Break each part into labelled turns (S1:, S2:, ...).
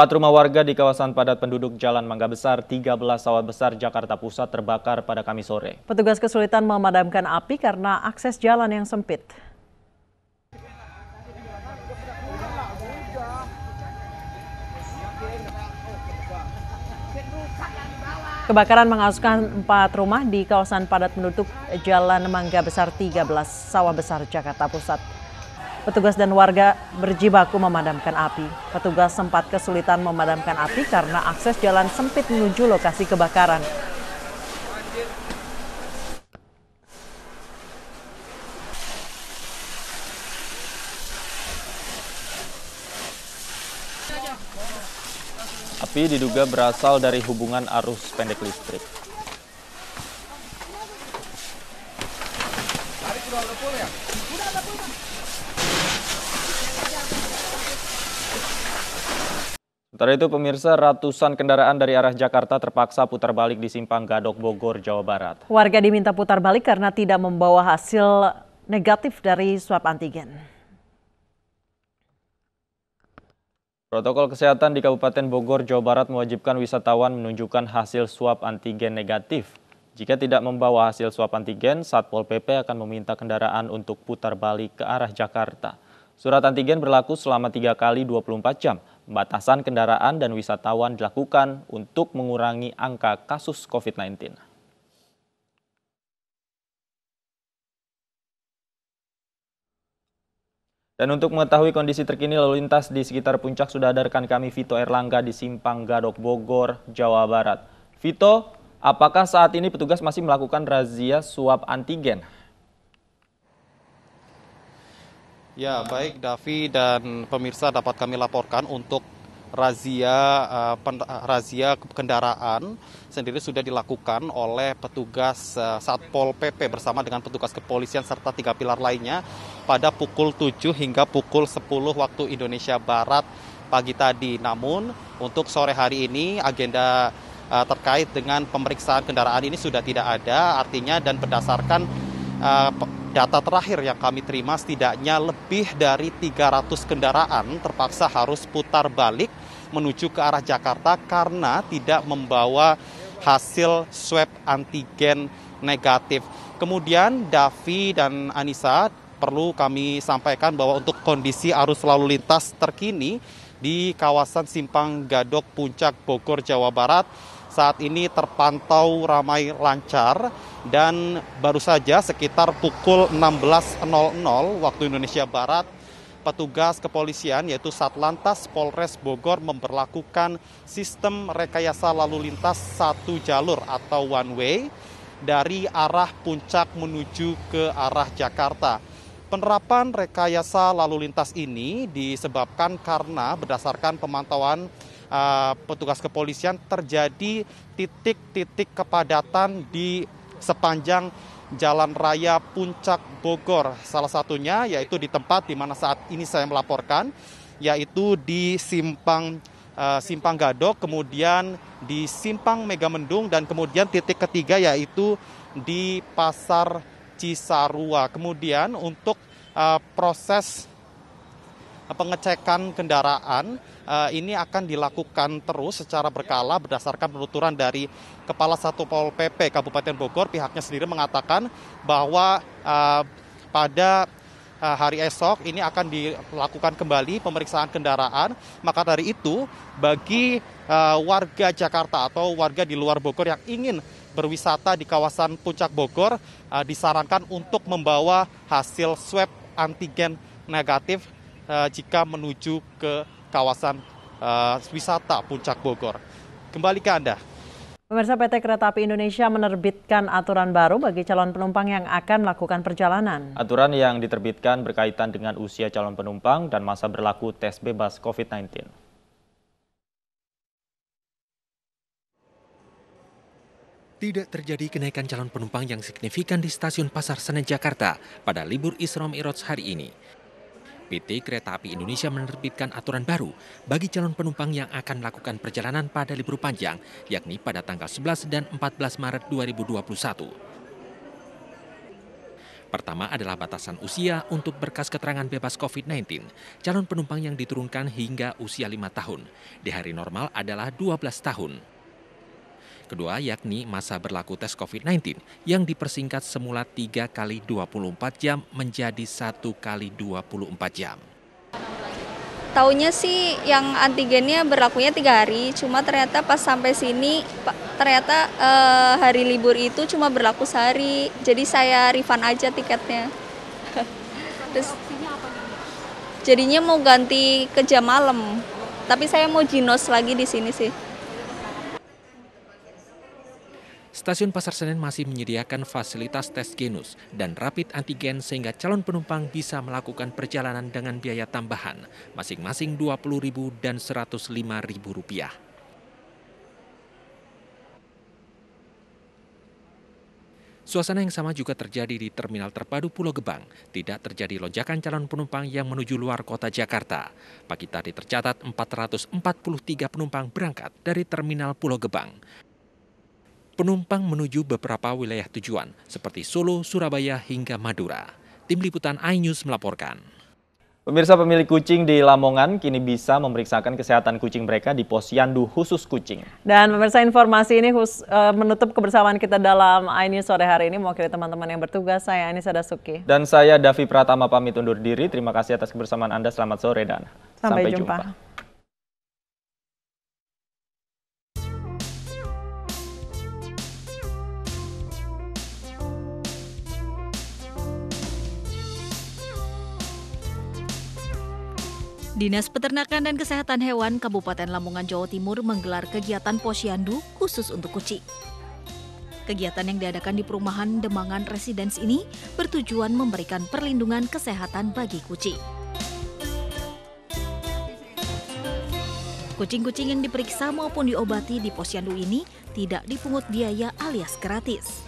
S1: Empat rumah warga di kawasan padat penduduk Jalan Mangga Besar, 13 sawah besar Jakarta Pusat terbakar pada Kamis sore.
S2: Petugas kesulitan memadamkan api karena akses jalan yang sempit. Kebakaran mengasuhkan empat rumah di kawasan padat penduduk Jalan Mangga Besar 13 Sawah Besar Jakarta Pusat. Petugas dan warga berjibaku memadamkan api. Petugas sempat kesulitan memadamkan api karena akses jalan sempit menuju lokasi kebakaran.
S1: Api diduga berasal dari hubungan arus pendek listrik. Sementara itu pemirsa ratusan kendaraan dari arah Jakarta terpaksa putar balik di simpang Gadok Bogor, Jawa Barat.
S2: Warga diminta putar balik karena tidak membawa hasil negatif dari swab antigen.
S1: Protokol kesehatan di Kabupaten Bogor, Jawa Barat mewajibkan wisatawan menunjukkan hasil swab antigen negatif. Jika tidak membawa hasil swab antigen, Satpol PP akan meminta kendaraan untuk putar balik ke arah Jakarta. Surat antigen berlaku selama tiga kali 24 jam. Batasan kendaraan dan wisatawan dilakukan untuk mengurangi angka kasus COVID-19. Dan untuk mengetahui kondisi terkini lalu lintas di sekitar puncak sudah ada rekan kami Vito Erlangga di Simpang Gadok Bogor, Jawa Barat. Vito, apakah saat ini petugas masih melakukan razia swab antigen?
S3: Ya, baik Davi dan pemirsa dapat kami laporkan untuk razia uh, pen, eh, razia kendaraan sendiri sudah dilakukan oleh petugas uh, Satpol PP bersama dengan petugas kepolisian serta tiga pilar lainnya pada pukul 7 hingga pukul 10 waktu Indonesia Barat pagi tadi. Namun untuk sore hari ini agenda uh, terkait dengan pemeriksaan kendaraan ini sudah tidak ada artinya dan berdasarkan uh, Data terakhir yang kami terima setidaknya lebih dari 300 kendaraan terpaksa harus putar balik menuju ke arah Jakarta karena tidak membawa hasil swab antigen negatif. Kemudian Davi dan Anissa perlu kami sampaikan bahwa untuk kondisi arus lalu lintas terkini di kawasan Simpang Gadok Puncak Bogor Jawa Barat saat ini terpantau ramai lancar dan baru saja sekitar pukul 16.00 waktu Indonesia Barat petugas kepolisian yaitu Satlantas Polres Bogor memperlakukan sistem rekayasa lalu lintas satu jalur atau one way dari arah puncak menuju ke arah Jakarta. Penerapan rekayasa lalu lintas ini disebabkan karena berdasarkan pemantauan uh, petugas kepolisian terjadi titik-titik kepadatan di sepanjang Jalan Raya Puncak Bogor. Salah satunya yaitu di tempat di mana saat ini saya melaporkan, yaitu di simpang eh, simpang Gadok, kemudian di simpang Megamendung dan kemudian titik ketiga yaitu di Pasar Cisarua. Kemudian untuk uh, proses eh, pengecekan kendaraan uh, ini akan dilakukan terus secara berkala berdasarkan penuturan dari Kepala Satu Pol PP Kabupaten Bogor pihaknya sendiri mengatakan bahwa uh, pada hari esok ini akan dilakukan kembali pemeriksaan kendaraan maka dari itu bagi warga Jakarta atau warga di luar Bogor yang ingin berwisata di kawasan Puncak Bogor uh, disarankan untuk membawa hasil swab antigen negatif uh, jika menuju ke kawasan uh, wisata Puncak
S1: Bogor. Kembali ke Anda.
S2: Pemirsa PT Kereta Api Indonesia menerbitkan aturan baru bagi calon penumpang yang akan melakukan perjalanan.
S1: Aturan yang diterbitkan berkaitan dengan usia calon penumpang dan masa berlaku tes bebas COVID-19.
S4: Tidak terjadi kenaikan calon penumpang yang signifikan di stasiun Pasar Senen Jakarta pada libur Isra Mi'raj hari ini. PT Kereta Api Indonesia menerbitkan aturan baru bagi calon penumpang yang akan melakukan perjalanan pada libur panjang, yakni pada tanggal 11 dan 14 Maret 2021. Pertama adalah batasan usia untuk berkas keterangan bebas COVID-19, calon penumpang yang diturunkan hingga usia 5 tahun. Di hari normal adalah 12 tahun kedua yakni masa berlaku tes COVID-19 yang dipersingkat semula 3 kali 24 jam menjadi 1 kali 24 jam.
S5: Taunya sih yang antigennya berlakunya tiga hari, cuma ternyata pas sampai sini ternyata eh, hari libur itu cuma berlaku sehari, jadi saya refund aja tiketnya. Terus jadinya mau ganti ke jam malam, tapi saya mau jinos lagi di sini sih.
S4: Stasiun Pasar Senen masih menyediakan fasilitas tes genus dan rapid antigen sehingga calon penumpang bisa melakukan perjalanan dengan biaya tambahan, masing-masing Rp20.000 dan Rp105.000. Suasana yang sama juga terjadi di Terminal Terpadu Pulau Gebang. Tidak terjadi lonjakan calon penumpang yang menuju luar kota Jakarta. Pagi tadi tercatat 443 penumpang berangkat dari Terminal Pulau Gebang penumpang menuju beberapa wilayah tujuan seperti Solo, Surabaya, hingga Madura. Tim Liputan iNews melaporkan.
S1: Pemirsa pemilik kucing di Lamongan kini bisa memeriksakan kesehatan kucing mereka di posyandu khusus kucing.
S2: Dan pemirsa informasi ini khus, uh, menutup kebersamaan kita dalam iNews sore hari ini. Mewakili teman-teman yang bertugas, saya Anis Adasuki.
S1: Dan saya Davi Pratama pamit undur diri. Terima kasih atas kebersamaan Anda. Selamat sore dan sampai, sampai jumpa.
S2: jumpa.
S5: Dinas Peternakan dan Kesehatan Hewan Kabupaten Lamongan Jawa Timur menggelar kegiatan posyandu khusus untuk kucing. Kegiatan yang diadakan di perumahan Demangan Residence ini bertujuan memberikan perlindungan kesehatan bagi kucing. Kucing-kucing yang diperiksa maupun diobati di posyandu ini tidak dipungut biaya alias gratis.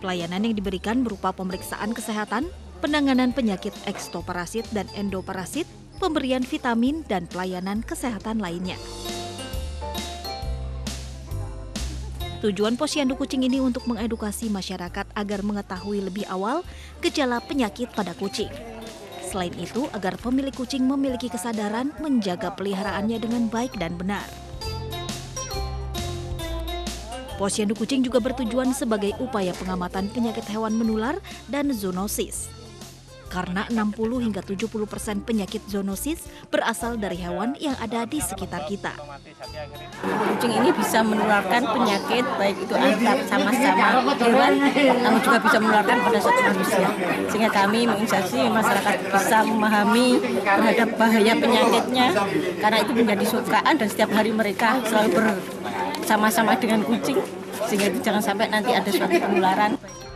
S5: Pelayanan yang diberikan berupa pemeriksaan kesehatan, penanganan penyakit ekstoparasit dan endoparasit, pemberian vitamin, dan pelayanan kesehatan lainnya. Tujuan posyandu kucing ini untuk mengedukasi masyarakat agar mengetahui lebih awal gejala penyakit pada kucing. Selain itu, agar pemilik kucing memiliki kesadaran menjaga peliharaannya dengan baik dan benar. Posyandu kucing juga bertujuan sebagai upaya pengamatan penyakit hewan menular dan zoonosis karena 60 hingga 70 persen penyakit zoonosis berasal dari hewan yang ada di sekitar kita. Kucing ini bisa menularkan penyakit baik itu antar sama-sama hewan, namun juga bisa menularkan
S2: pada satu manusia. Sehingga kami menginisiasi masyarakat bisa memahami terhadap bahaya penyakitnya, karena itu menjadi sukaan dan setiap hari mereka selalu bersama-sama dengan kucing, sehingga itu jangan sampai nanti ada suatu penularan.